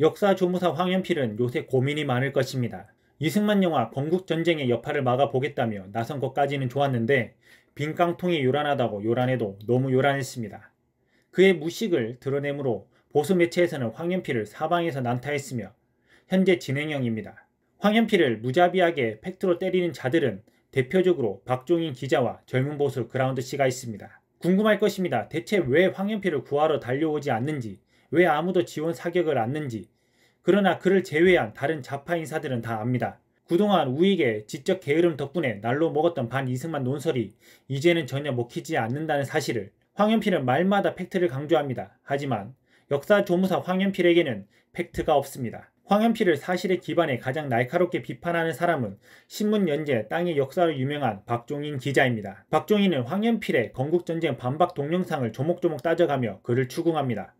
역사 조무사 황현필은 요새 고민이 많을 것입니다. 이승만 영화 건국전쟁의 여파를 막아보겠다며 나선 것까지는 좋았는데 빈깡통이 요란하다고 요란해도 너무 요란했습니다. 그의 무식을 드러내므로 보수 매체에서는 황현필을 사방에서 난타했으며 현재 진행형입니다. 황현필을 무자비하게 팩트로 때리는 자들은 대표적으로 박종인 기자와 젊은 보수 그라운드 씨가 있습니다. 궁금할 것입니다. 대체 왜 황현필을 구하러 달려오지 않는지 왜 아무도 지원 사격을 안는지 그러나 그를 제외한 다른 좌파 인사들은 다 압니다. 그동안 우익의 지적 게으름 덕분에 날로 먹었던 반 이승만 논설이 이제는 전혀 먹히지 않는다는 사실을 황현필은 말마다 팩트를 강조합니다. 하지만 역사 조무사 황현필에게는 팩트가 없습니다. 황현필을 사실의 기반에 가장 날카롭게 비판하는 사람은 신문 연재 땅의 역사로 유명한 박종인 기자입니다. 박종인은 황현필의 건국전쟁 반박 동영상을 조목조목 따져가며 그를 추궁합니다.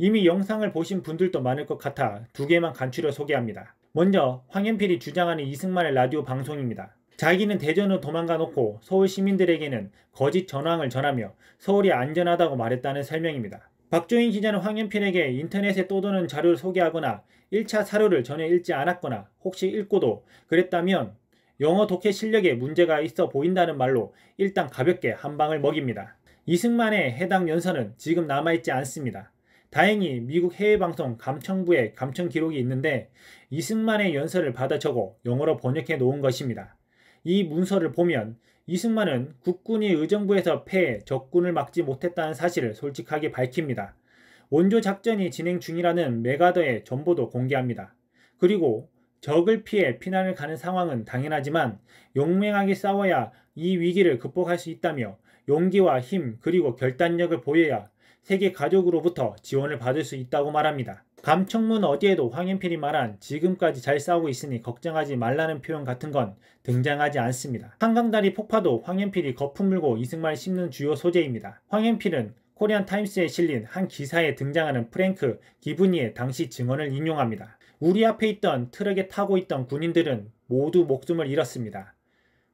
이미 영상을 보신 분들도 많을 것 같아 두 개만 간추려 소개합니다. 먼저 황현필이 주장하는 이승만의 라디오 방송입니다. 자기는 대전으로 도망가 놓고 서울 시민들에게는 거짓 전황을 전하며 서울이 안전하다고 말했다는 설명입니다. 박조인 기자는 황현필에게 인터넷에 떠도는 자료를 소개하거나 1차 사료를 전혀 읽지 않았거나 혹시 읽고도 그랬다면 영어 독해 실력에 문제가 있어 보인다는 말로 일단 가볍게 한 방을 먹입니다. 이승만의 해당 연서는 지금 남아있지 않습니다. 다행히 미국 해외방송 감청부에 감청 기록이 있는데 이승만의 연설을 받아 적어 영어로 번역해 놓은 것입니다. 이 문서를 보면 이승만은 국군이 의정부에서 패해 적군을 막지 못했다는 사실을 솔직하게 밝힙니다. 원조 작전이 진행 중이라는 메가더의 전보도 공개합니다. 그리고 적을 피해 피난을 가는 상황은 당연하지만 용맹하게 싸워야 이 위기를 극복할 수 있다며 용기와 힘 그리고 결단력을 보여야 세계 가족으로부터 지원을 받을 수 있다고 말합니다. 감청문 어디에도 황현필이 말한 지금까지 잘 싸우고 있으니 걱정하지 말라는 표현 같은 건 등장하지 않습니다. 한강다리 폭파도 황현필이 거품 물고 이승만 씹는 주요 소재입니다. 황현필은 코리안 타임스에 실린 한 기사에 등장하는 프랭크 기분이의 당시 증언을 인용합니다. 우리 앞에 있던 트럭에 타고 있던 군인들은 모두 목숨을 잃었습니다.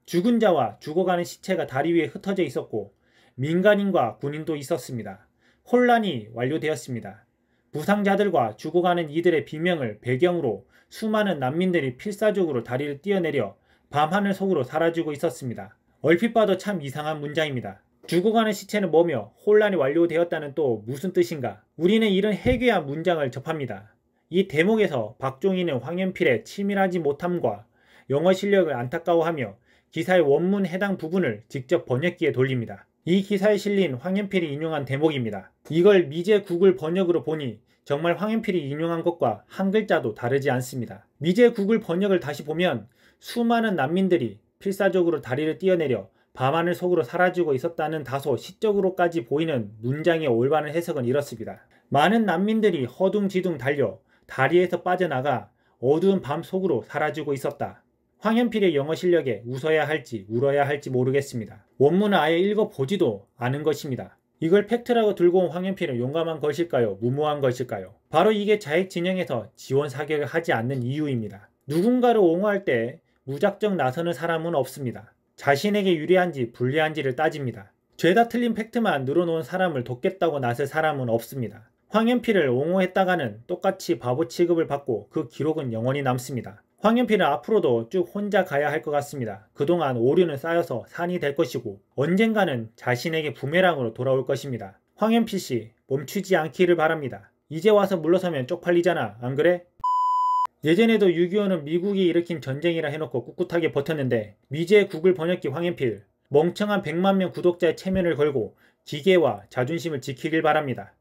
죽은 자와 죽어가는 시체가 다리 위에 흩어져 있었고 민간인과 군인도 있었습니다. 혼란이 완료되었습니다. 부상자들과 죽어가는 이들의 비명을 배경으로 수많은 난민들이 필사적으로 다리를 뛰어내려 밤하늘 속으로 사라지고 있었습니다. 얼핏 봐도 참 이상한 문장입니다. 죽어가는 시체는 뭐며 혼란이 완료되었다는 또 무슨 뜻인가? 우리는 이런 해괴한 문장을 접합니다. 이 대목에서 박종희는 황현필의 치밀하지 못함과 영어 실력을 안타까워하며 기사의 원문 해당 부분을 직접 번역기에 돌립니다. 이 기사에 실린 황현필이 인용한 대목입니다. 이걸 미제 구글 번역으로 보니 정말 황현필이 인용한 것과 한 글자도 다르지 않습니다. 미제 구글 번역을 다시 보면 수많은 난민들이 필사적으로 다리를 뛰어내려 밤하늘 속으로 사라지고 있었다는 다소 시적으로까지 보이는 문장의 올바른 해석은 이렇습니다. 많은 난민들이 허둥지둥 달려 다리에서 빠져나가 어두운 밤 속으로 사라지고 있었다. 황현필의 영어 실력에 웃어야 할지 울어야 할지 모르겠습니다. 원문을 아예 읽어보지도 않은 것입니다. 이걸 팩트라고 들고 온 황현필은 용감한 것일까요? 무모한 것일까요? 바로 이게 자익 진영에서 지원 사격을 하지 않는 이유입니다. 누군가를 옹호할 때 무작정 나서는 사람은 없습니다. 자신에게 유리한지 불리한지를 따집니다. 죄다 틀린 팩트만 늘어놓은 사람을 돕겠다고 나설 사람은 없습니다. 황현필을 옹호했다가는 똑같이 바보 취급을 받고 그 기록은 영원히 남습니다. 황현필은 앞으로도 쭉 혼자 가야 할 것 같습니다. 그동안 오류는 쌓여서 산이 될 것이고 언젠가는 자신에게 부메랑으로 돌아올 것입니다. 황현필 씨 멈추지 않기를 바랍니다. 이제 와서 물러서면 쪽팔리잖아 안 그래? 예전에도 6.25는 미국이 일으킨 전쟁이라 해놓고 꿋꿋하게 버텼는데 미제 구글 번역기 황현필 멍청한 100만 명 구독자의 체면을 걸고 기계와 자존심을 지키길 바랍니다.